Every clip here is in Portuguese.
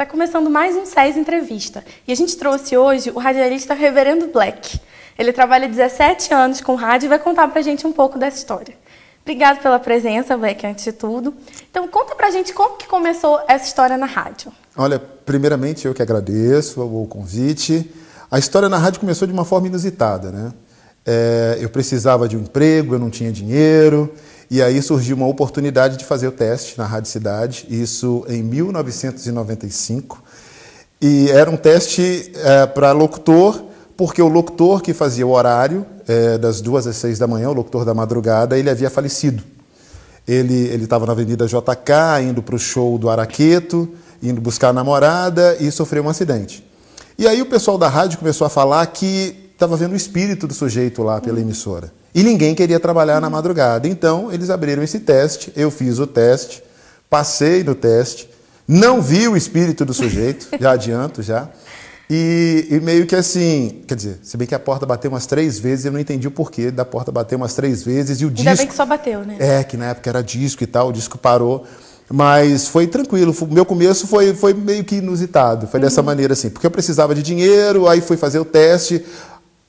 Está começando mais um SES Entrevista e a gente trouxe hoje o radialista Reverendo Black. Ele trabalha 17 anos com rádio e vai contar para a gente um pouco dessa história. Obrigado pela presença, Black, antes de tudo. Então, conta para a gente como que começou essa história na rádio. Olha, primeiramente eu que agradeço o convite. A história na rádio começou de uma forma inusitada, né? É, eu precisava de um emprego, eu não tinha dinheiro, e aí surgiu uma oportunidade de fazer o teste na Rádio Cidade, isso em 1995. E era um teste é, para locutor, porque o locutor que fazia o horário é, das duas às seis da manhã, o locutor da madrugada, ele havia falecido. Ele estava na Avenida JK, indo para o show do Araqueto, indo buscar a namorada e sofreu um acidente. E aí o pessoal da rádio começou a falar que estava vendo o espírito do sujeito lá pela uhum. emissora. E ninguém queria trabalhar na madrugada. Então, eles abriram esse teste, eu fiz o teste, passei no teste, não vi o espírito do sujeito, já adianto já. E, e, meio que assim, quer dizer, se bem que a porta bateu umas três vezes, eu não entendi o porquê da porta bater umas três vezes e o Ainda disco. Ainda bem que só bateu, né? É, que na época era disco e tal, o disco parou. Mas foi tranquilo. O meu começo foi, foi meio que inusitado. Foi uhum. dessa maneira assim. Porque eu precisava de dinheiro, aí fui fazer o teste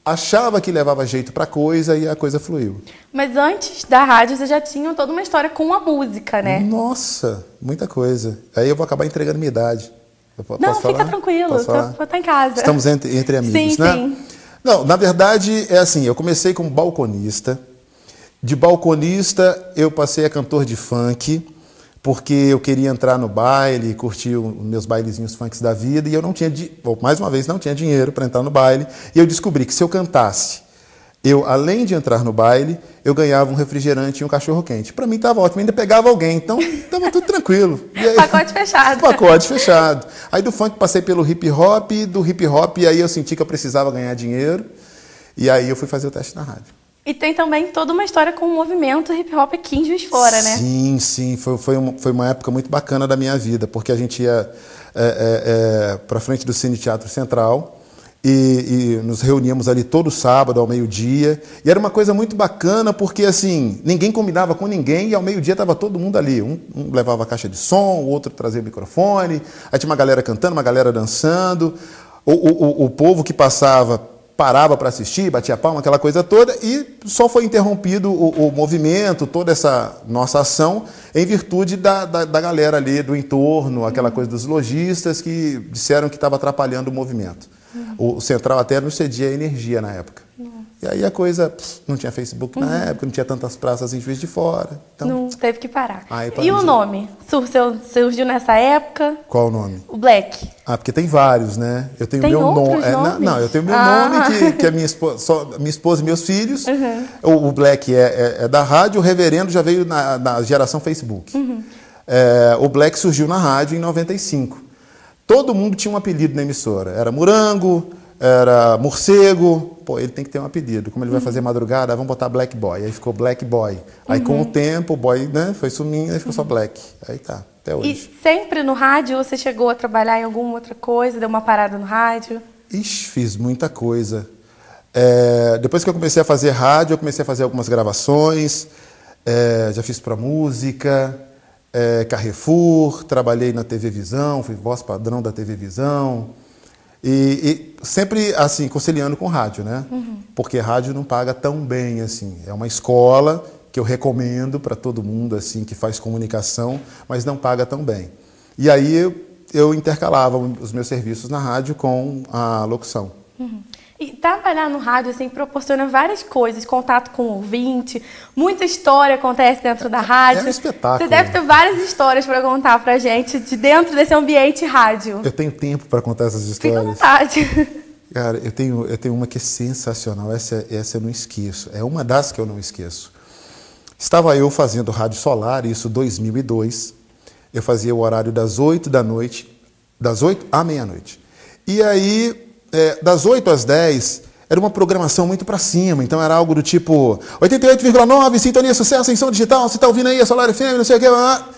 achava que levava jeito para coisa e a coisa fluiu. Mas antes da rádio você já tinha toda uma história com a música, né? Nossa, muita coisa. Aí eu vou acabar entregando minha idade. Eu Não, fica falar? tranquilo, vou tá- tá em casa. Estamos entre, entre amigos, sim, né? Sim. Não, na verdade é assim, eu comecei como balconista. De balconista eu passei a cantor de funk porque eu queria entrar no baile, curtir os meus bailezinhos funks da vida, e eu não tinha, mais uma vez, não tinha dinheiro para entrar no baile, e eu descobri que se eu cantasse, eu, além de entrar no baile, eu ganhava um refrigerante e um cachorro-quente. Para mim estava ótimo, ainda pegava alguém, então estava tudo tranquilo. Aí, pacote fechado. Pacote fechado. Aí do funk passei pelo hip-hop, do hip-hop aí eu senti que eu precisava ganhar dinheiro, e aí eu fui fazer o teste na rádio. E tem também toda uma história com o movimento hip hop aqui em Juiz Fora, né? Sim, sim. Foi, foi, uma, foi uma época muito bacana da minha vida, porque a gente ia é, é, é, para frente do Cine Teatro Central e, e, nos reuníamos ali todo sábado ao meio-dia. E era uma coisa muito bacana, porque assim, ninguém combinava com ninguém e ao meio-dia estava todo mundo ali. Um, um, levava a caixa de som, o outro trazia o microfone, aí tinha uma galera cantando, uma galera dançando. o, o, o povo que passava parava para assistir, batia palma, aquela coisa toda, e só foi interrompido o, o movimento, toda essa nossa ação, em virtude da, da, da, galera ali do entorno, aquela coisa dos lojistas que disseram que estava atrapalhando o movimento. O Central até não cedia energia na época. E aí a coisa, não tinha Facebook uhum. na época, não tinha tantas praças em Juiz de Fora. Então, não, teve que parar. Aí, e o nome? Surgiu, surgiu nessa época? Qual o nome? O Black. Ah, porque tem vários, né? Eu tenho tem meu nome. É, não, não, eu tenho meu ah. nome, que, que é minha esposa, só, minha esposa e meus filhos. Uhum. O, o, Black é, é, é, da rádio, o Reverendo já veio na, na geração Facebook. Uhum. É, o Black surgiu na rádio em 95. Todo mundo tinha um apelido na emissora. Era Murango, era morcego. Pô, ele tem que ter um apelido. Como ele vai fazer madrugada, vamos botar Black Boy. Aí ficou Black Boy. Aí uhum. com o uhum. tempo, o boy né, foi sumindo, e ficou uhum. só Black. Aí tá, até hoje. E sempre no rádio você chegou a trabalhar em alguma outra coisa, deu uma parada no rádio? Ixi, fiz muita coisa. É, depois que eu comecei a fazer rádio, eu comecei a fazer algumas gravações. É, já fiz para música, é, Carrefour, trabalhei na TV Visão, fui voz padrão da TV Visão. E, e, sempre assim, conciliando com rádio, né? Uhum. Porque rádio não paga tão bem assim. É uma escola que eu recomendo para todo mundo assim que faz comunicação, mas não paga tão bem. E aí eu, eu intercalava os meus serviços na rádio com a locução trabalhar no rádio assim proporciona várias coisas, contato com o ouvinte, muita história acontece dentro da é, é rádio. É um espetáculo. Você deve ter várias histórias para contar para gente de dentro desse ambiente rádio. Eu tenho tempo para contar essas histórias. Fica à vontade. Cara, eu tenho, eu tenho uma que é sensacional, essa, essa eu não esqueço. É uma das que eu não esqueço. Estava eu fazendo rádio solar, isso 2002. Eu fazia o horário das 8 da noite, das 8 à meia-noite. E aí é, das 8 às 10, era uma programação muito para cima, então era algo do tipo 88,9, sintonia, sucesso ascensão digital, você está ouvindo aí a Solar FM, não sei o que, lá.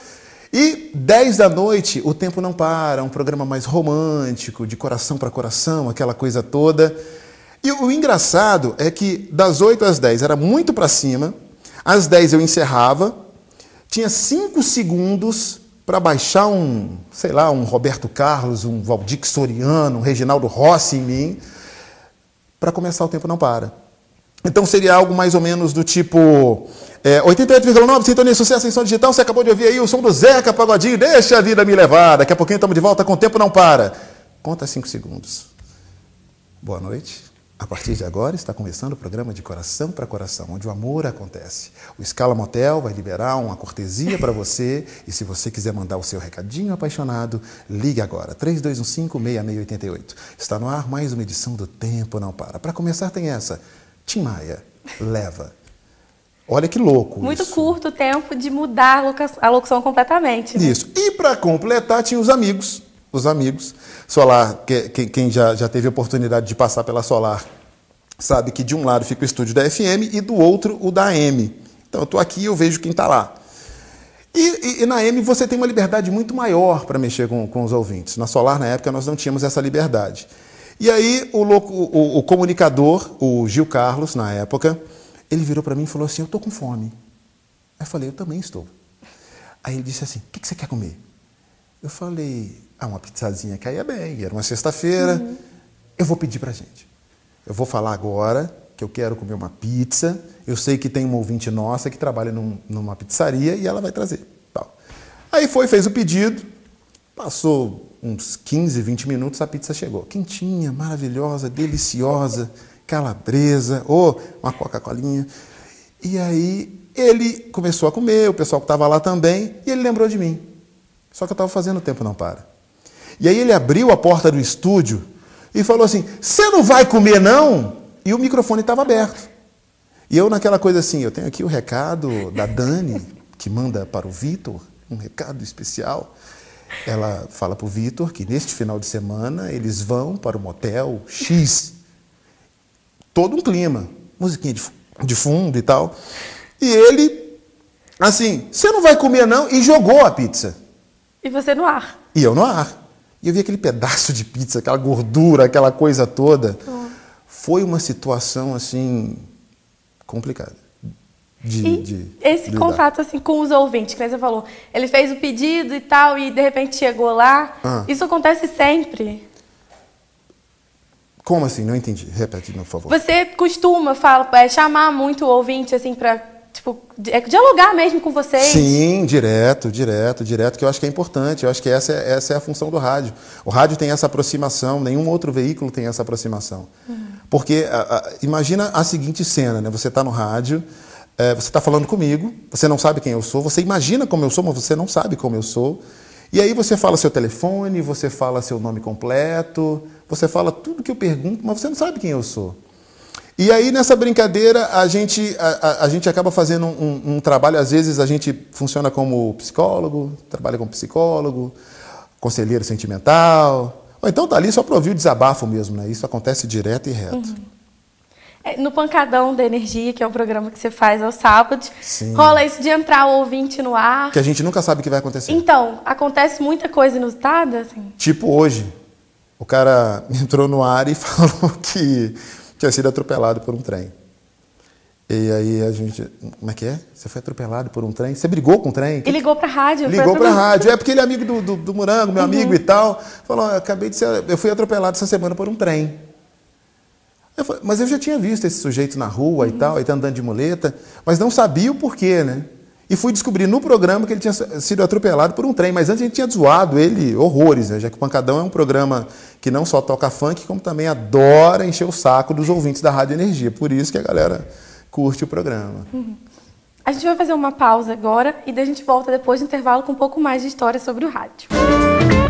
E 10 da noite, o tempo não para, um programa mais romântico, de coração para coração, aquela coisa toda. E o engraçado é que das 8 às 10 era muito para cima, às 10 eu encerrava, tinha 5 segundos para baixar um, sei lá, um Roberto Carlos, um Valdir Soriano, um Reginaldo Rossi em mim, para começar o tempo não para. Então seria algo mais ou menos do tipo é, 88,9, sintonia, sucesso em som digital. Você acabou de ouvir aí o som do Zeca Pagodinho, deixa a vida me levar. Daqui a pouquinho estamos de volta com o tempo não para. Conta cinco segundos. Boa noite. A partir de agora está começando o programa de Coração para Coração, onde o amor acontece. O Scala Motel vai liberar uma cortesia para você e se você quiser mandar o seu recadinho apaixonado, ligue agora, 3215-6688. Está no ar mais uma edição do Tempo Não Para. Para começar tem essa, Tim Maia, leva. Olha que louco. Muito isso. curto o tempo de mudar a locução completamente. Né? Isso. E para completar, tinha os amigos os amigos. Solar, que, quem já, já teve oportunidade de passar pela Solar, sabe que de um lado fica o estúdio da FM e do outro o da AM. Então eu estou aqui e eu vejo quem está lá. E, e, e, na M você tem uma liberdade muito maior para mexer com, com os ouvintes. Na Solar, na época, nós não tínhamos essa liberdade. E aí o, o, o comunicador, o Gil Carlos, na época, ele virou para mim e falou assim, eu estou com fome. Aí eu falei, eu também estou. Aí ele disse assim, o que, que você quer comer? Eu falei, ah, uma pizzazinha que é bem, era uma sexta-feira, uhum. eu vou pedir para gente. Eu vou falar agora que eu quero comer uma pizza, eu sei que tem uma ouvinte nossa que trabalha num, numa pizzaria e ela vai trazer. Tal. Aí foi, fez o pedido, passou uns 15, 20 minutos, a pizza chegou. Quentinha, maravilhosa, deliciosa, calabresa, ou oh, uma Coca-Colinha. E aí ele começou a comer, o pessoal que estava lá também, e ele lembrou de mim. Só que eu estava fazendo O Tempo Não Para. E aí ele abriu a porta do estúdio e falou assim: Você não vai comer, não? E o microfone estava aberto. E eu, naquela coisa assim, eu tenho aqui o recado da Dani, que manda para o Vitor, um recado especial. Ela fala para o Vitor que neste final de semana eles vão para o motel X. Todo um clima, musiquinha de, de fundo e tal. E ele, assim, você não vai comer não? E jogou a pizza. E você no ar. E eu no ar. E eu vi aquele pedaço de pizza, aquela gordura, aquela coisa toda. Foi uma situação assim complicada. De, e de, esse contato assim com os ouvintes, que você falou, ele fez o pedido e tal e de repente chegou lá. Ah. Isso acontece sempre. Como assim? Não entendi. Repete, por favor. Você costuma fala, é, chamar muito o ouvinte assim para tipo, é dialogar mesmo com vocês. Sim, direto, direto, direto, que eu acho que é importante. Eu acho que essa é, essa é a função do rádio. O rádio tem essa aproximação, nenhum outro veículo tem essa aproximação. Uhum. Porque a, a, imagina a seguinte cena, né? Você está no rádio, é, você está falando comigo, você não sabe quem eu sou, você imagina como eu sou, mas você não sabe como eu sou. E aí você fala seu telefone, você fala seu nome completo, você fala tudo que eu pergunto, mas você não sabe quem eu sou. E aí, nessa brincadeira, a gente, a, a gente acaba fazendo um, um, um, trabalho, às vezes a gente funciona como psicólogo, trabalha como psicólogo, conselheiro sentimental, ou então tá ali só para ouvir o desabafo mesmo, né? Isso acontece direto e reto. Uhum. É, no Pancadão da Energia, que é o programa que você faz aos sábados, Sim. rola isso de entrar o ouvinte no ar. Que a gente nunca sabe o que vai acontecer. Então, acontece muita coisa inusitada? Assim. Tipo hoje. O cara entrou no ar e falou que tinha sido atropelado por um trem. E aí a gente, como é que é? Você foi atropelado por um trem? Você brigou com o trem? Ele ligou pra rádio. Ligou pra rádio. É porque ele é amigo do, do, do Morango, meu uhum. amigo e tal. Falou, acabei de ser, eu fui atropelado essa semana por um trem. Eu falei, mas eu já tinha visto esse sujeito na rua uhum. e tal, ele tá andando de muleta, mas não sabia o porquê, né? E fui descobrir no programa que ele tinha sido atropelado por um trem, mas antes a gente tinha zoado ele horrores, né? já que o Pancadão é um programa que não só toca funk, como também adora encher o saco dos ouvintes da Rádio Energia. Por isso que a galera curte o programa. Uhum. A gente vai fazer uma pausa agora e daí a gente volta depois do intervalo com um pouco mais de história sobre o rádio. Música